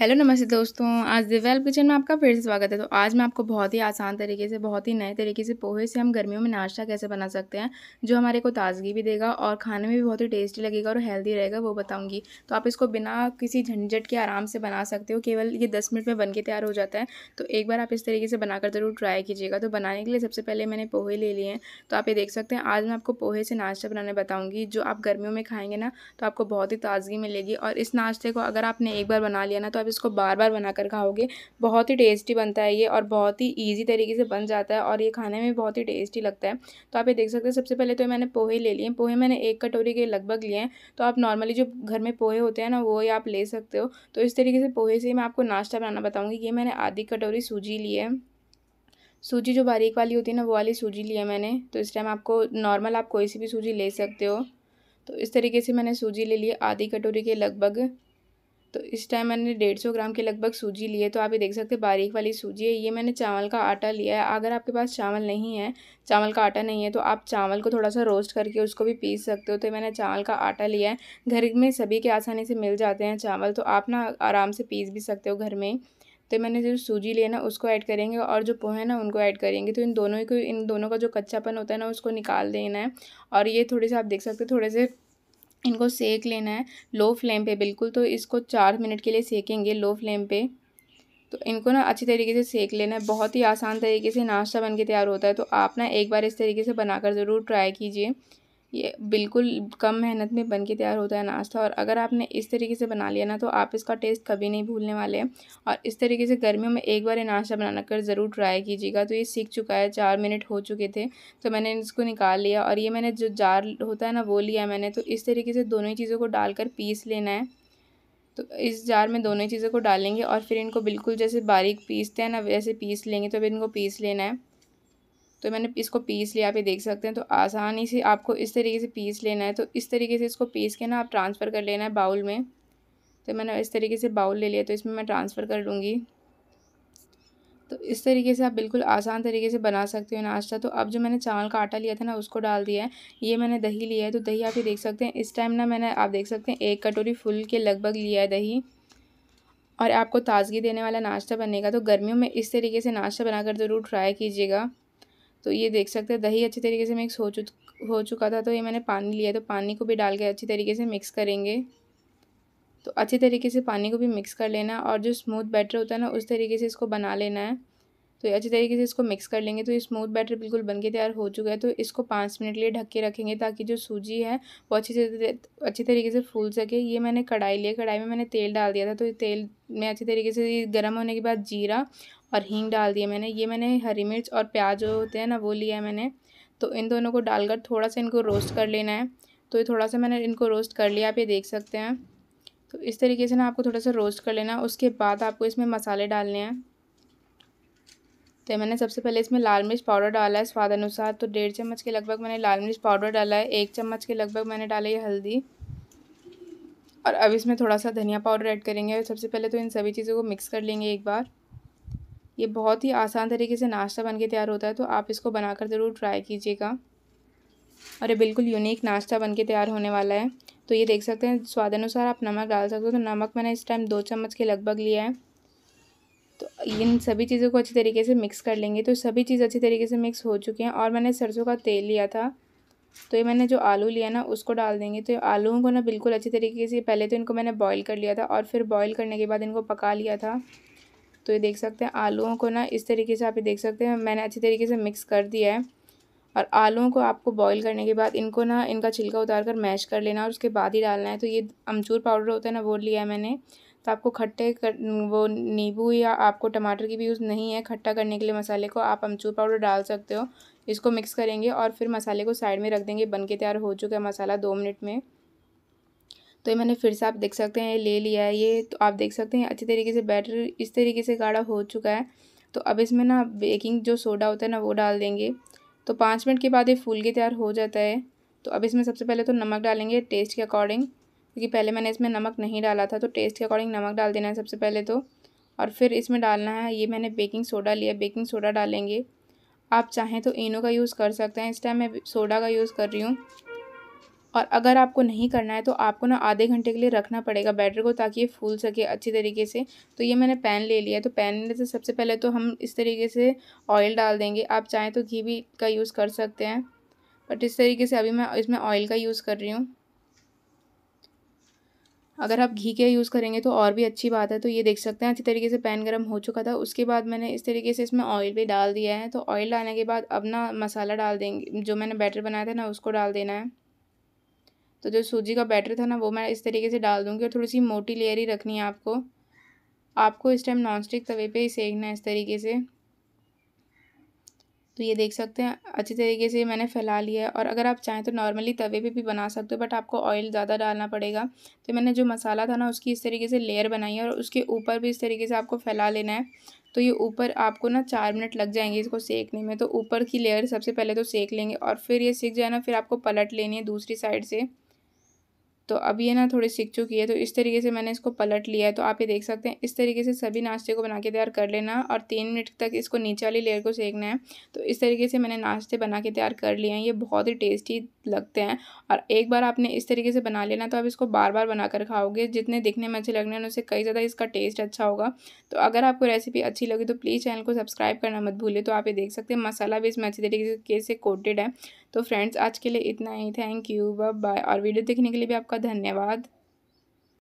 hello नमस्ते दोस्तों आज दिव्याल किचन में आपका फिर से स्वागत है तो आज मैं आपको बहुत ही आसान तरीके से बहुत ही नए तरीके से पोहे से हम गर्मियों में नाश्ता कैसे बना सकते हैं जो हमारे को ताजगी भी देगा और खाने में भी बहुत ही टेस्टी लगेगा और हेल्दी रहेगा वो बताऊंगी तो आप इसको बिना किसी झंझट के आराम से बना सकते हो केवल ये दस मिनट में बन के तैयार हो जाता है तो एक बार आप इस तरीके से बनाकर ज़रूर ट्राई कीजिएगा तो बनाने के लिए सबसे पहले मैंने पोहे ले लिए हैं तो आप ये देख सकते हैं आज मैं आपको पोहे से नाश्ता बनाने बताऊँगी जो आप गर्मियों में खाएँगे ना तो आपको बहुत ही ताजगी मिलेगी और इस नाश्ते को अगर आपने एक बार बना लिया ना तो आप इसको बार बार बना कर खाओगे बहुत ही टेस्टी बनता है ये और बहुत ही ईजी तरीके से बन जाता है और ये खाने में बहुत ही टेस्टी लगता है तो आप ये देख सकते हैं सबसे पहले तो मैंने पोहे ले लिए पोहे मैंने एक कटोरी के लगभग लिए हैं तो आप नॉर्मली जो घर में पोहे होते हैं ना वो ही आप ले सकते हो तो इस तरीके से पोहे से मैं आपको नाश्ता बनाना बताऊँगी ये मैंने आधी कटोरी सूजी ली है सूजी जो बारीक वाली होती है ना वो वाली सूजी ली है मैंने तो इस टाइम आपको नॉर्मल आप कोई सी भी सूजी ले सकते हो तो इस तरीके से मैंने सूजी ले ली आधी कटोरी के लगभग तो इस टाइम मैंने डेढ़ सौ ग्राम के लगभग सूजी ली है तो आप ये देख सकते हैं बारीक वाली सूजी है ये मैंने चावल का आटा लिया है अगर आपके पास चावल नहीं है चावल का आटा नहीं है तो आप चावल को थोड़ा सा रोस्ट करके उसको भी पीस सकते हो तो मैंने चावल का आटा लिया है घर में सभी के आसानी से मिल जाते हैं चावल तो आप ना आराम से पीस भी सकते हो घर में तो मैंने जो सूजी लिया ना उसको ऐड करेंगे और जो पोहे ना उनको ऐड करेंगे तो इन दोनों को इन दोनों का जो कच्चापन होता है ना उसको निकाल देना है और ये थोड़े से आप देख सकते हो थोड़े से इनको सेक लेना है लो फ्लेम पे बिल्कुल तो इसको चार मिनट के लिए सेकेंगे लो फ्लेम पे तो इनको ना अच्छी तरीके से सेक लेना है बहुत ही आसान तरीके से नाश्ता बन के तैयार होता है तो आप ना एक बार इस तरीके से बनाकर ज़रूर ट्राई कीजिए ये बिल्कुल कम मेहनत में बन के तैयार होता है नाश्ता और अगर आपने इस तरीके से बना लिया ना तो आप इसका टेस्ट कभी नहीं भूलने वाले हैं और इस तरीके से गर्मियों में एक बार ये नाश्ता बनाना कर ज़रूर ट्राई कीजिएगा तो ये सीख चुका है चार मिनट हो चुके थे तो मैंने इसको निकाल लिया और ये मैंने जो जार होता है ना वो लिया मैंने तो इस तरीके से दोनों ही चीज़ों को डालकर पीस लेना है तो इस जार में दोनों ही चीज़ों को डालेंगे और फिर इनको बिल्कुल जैसे बारीक पीसते हैं ना वैसे पीस लेंगे तो फिर इनको पीस लेना है तो मैंने इसको पीस लिया आप ये देख सकते हैं तो आसानी से आपको इस तरीके से पीस लेना है तो इस तरीके से इसको पीस के ना आप ट्रांसफ़र कर लेना है बाउल में तो मैंने इस तरीके से बाउल ले लिया तो इसमें मैं ट्रांसफ़र कर लूँगी तो इस तरीके से आप बिल्कुल आसान तरीके से बना सकते हो नाश्ता तो अब जो मैंने चावल का आटा लिया था ना उसको डाल दिया है ये मैंने दही लिया है तो दही आप ये देख सकते हैं इस टाइम ना मैंने आप देख सकते हैं एक कटोरी फुल के लगभग लिया है दही और आपको ताज़गी देने वाला नाश्ता बनेगा तो गर्मियों में इस तरीके से नाश्ता बनाकर ज़रूर ट्राई कीजिएगा तो ये देख सकते हैं दही अच्छी तरीके से मिक्स हो चुक हो चुका था तो ये मैंने पानी लिया तो पानी को भी डाल के अच्छी तरीके से मिक्स करेंगे तो अच्छी तरीके से पानी को भी मिक्स कर लेना और जो स्मूथ बैटर होता है ना उस तरीके से इसको बना लेना है तो अच्छी तरीके से इसको मिक्स कर लेंगे तो ये स्मूथ बैटर बिल्कुल बन के तैयार हो चुका है तो इसको पाँच मिनट लिए ढक के रखेंगे ताकि जो सूजी है वो अच्छे से अच्छी तरीके से फूल सके ये मैंने कढ़ाई लिया कढ़ाई में मैंने तेल डाल दिया था तो तेल में अच्छी तरीके से गर्म होने के बाद जीरा और हींग डाल दिया मैंने ये मैंने हरी मिर्च और प्याज जो होते हैं ना वो लिया है मैंने तो इन दोनों को डालकर थोड़ा सा इनको रोस्ट कर लेना है तो ये थोड़ा सा मैंने इनको रोस्ट कर लिया आप ये देख सकते हैं तो इस तरीके से ना आपको थोड़ा सा रोस्ट कर लेना उसके बाद आपको इसमें मसाले डालने हैं तो मैंने सबसे पहले इसमें लाल मिर्च पाउडर डाला है स्वाद अनुसार तो डेढ़ चम्मच के लगभग मैंने लाल मिर्च पाउडर डाला है एक चम्मच के लगभग मैंने डाला है हल्दी और अब इसमें थोड़ा सा धनिया पाउडर ऐड करेंगे और सबसे पहले तो इन सभी चीज़ों को मिक्स कर लेंगे एक बार ये बहुत ही आसान तरीके से नाश्ता बन के तैयार होता है तो आप इसको बनाकर ज़रूर ट्राई कीजिएगा और ये बिल्कुल यूनिक नाश्ता बन के तैयार होने वाला है तो ये देख सकते हैं स्वाद अनुसार आप नमक डाल सकते हो तो नमक मैंने इस टाइम दो चम्मच के लगभग लिया है इन सभी चीज़ों को अच्छी तरीके से मिक्स कर लेंगे तो सभी चीज़ अच्छी तरीके से मिक्स हो चुके हैं और मैंने सरसों का तेल लिया था तो ये मैंने जो आलू लिया ना उसको डाल देंगे तो आलूओं को ना बिल्कुल अच्छी तरीके से पहले तो इनको मैंने बॉईल कर लिया था और फिर बॉईल करने के बाद इनको पका लिया था तो ये देख सकते हैं आलूओं को ना इस तरीके से आप ये देख सकते हैं मैंने अच्छी तरीके से मिक्स कर दिया है और आलूओं को आपको बॉईल करने के बाद इनको ना इनका छिलका उतार कर मैश कर लेना और उसके बाद ही डालना है तो ये अमचूर पाउडर होता है ना वो लिया है मैंने तो आपको खट्टे कर, वो नींबू या आपको टमाटर की भी यूज़ नहीं है खट्टा करने के लिए मसाले को आप अमचूर पाउडर डाल सकते हो इसको मिक्स करेंगे और फिर मसाले को साइड में रख देंगे बन के तैयार हो चुका है मसाला दो मिनट में तो ये मैंने फिर से आप देख सकते हैं ले लिया है ये तो आप देख सकते हैं अच्छी तरीके से बैटर इस तरीके से गाढ़ा हो चुका है तो अब इसमें ना बेकिंग जो सोडा होता है ना वो डाल देंगे तो पाँच मिनट के बाद ये फूल के तैयार हो जाता है तो अब इसमें सबसे पहले तो नमक डालेंगे टेस्ट के अकॉर्डिंग क्योंकि पहले मैंने इसमें नमक नहीं डाला था तो टेस्ट के अकॉर्डिंग नमक डाल देना है सबसे पहले तो और फिर इसमें डालना है ये मैंने बेकिंग सोडा लिया बेकिंग सोडा डालेंगे आप चाहें तो इनो का यूज़ कर सकते हैं इस टाइम मैं सोडा का यूज़ कर रही हूँ और अगर आपको नहीं करना है तो आपको ना आधे घंटे के लिए रखना पड़ेगा बैटर को ताकि ये फूल सके अच्छी तरीके से तो ये मैंने पैन ले लिया तो पैन से सबसे पहले तो हम इस तरीके से ऑयल डाल देंगे आप चाहें तो घी भी का यूज़ कर सकते हैं बट इस तरीके से अभी मैं इसमें ऑयल का यूज़ कर रही हूँ अगर आप घी का यूज़ करेंगे तो और भी अच्छी बात है तो ये देख सकते हैं अच्छी तरीके से पैन गर्म हो चुका था उसके बाद मैंने इस तरीके से इसमें ऑयल भी डाल दिया है तो ऑयल डालने के बाद अब ना मसाला डाल देंगे जो मैंने बैटर बनाया था ना उसको डाल देना है तो जो सूजी का बैटर था ना वो मैं इस तरीके से डाल दूँगी और थोड़ी सी मोटी लेयर ही रखनी है आपको आपको इस टाइम स्टिक तवे पर ही सेकना है इस तरीके से तो ये देख सकते हैं अच्छी तरीके से मैंने फैला लिया है और अगर आप चाहें तो नॉर्मली तवे पे भी बना सकते हो बट आपको ऑयल ज़्यादा डालना पड़ेगा तो मैंने जो मसाला था ना उसकी इस तरीके से लेयर बनाई है और उसके ऊपर भी इस तरीके से आपको फैला लेना है तो ये ऊपर आपको ना चार मिनट लग जाएंगे इसको सेकने में तो ऊपर की लेयर सबसे पहले तो सेक लेंगे और फिर ये सीख जाए ना फिर आपको पलट लेनी है दूसरी साइड से तो अब ये ना थोड़ी सीख चुकी है तो इस तरीके से मैंने इसको पलट लिया है तो आप ये देख सकते हैं इस तरीके से सभी नाश्ते को बना के तैयार कर लेना और तीन मिनट तक इसको नीचे वाली लेयर को सेकना है तो इस तरीके से मैंने नाश्ते बना के तैयार कर लिए हैं ये बहुत ही टेस्टी लगते हैं और एक बार आपने इस तरीके से बना लेना तो आप इसको बार बार बना कर खाओगे जितने दिखने में अच्छे लगने उनसे कई ज़्यादा इसका टेस्ट अच्छा होगा तो अगर आपको रेसिपी अच्छी लगी तो प्लीज़ चैनल को सब्सक्राइब करना मत भूलें तो आप ये देख सकते हैं मसाला भी इसमें अच्छी तरीके से कोटेड है तो फ्रेंड्स आज के लिए इतना ही थैंक यू बाय बाय और वीडियो देखने के लिए भी आपका धन्यवाद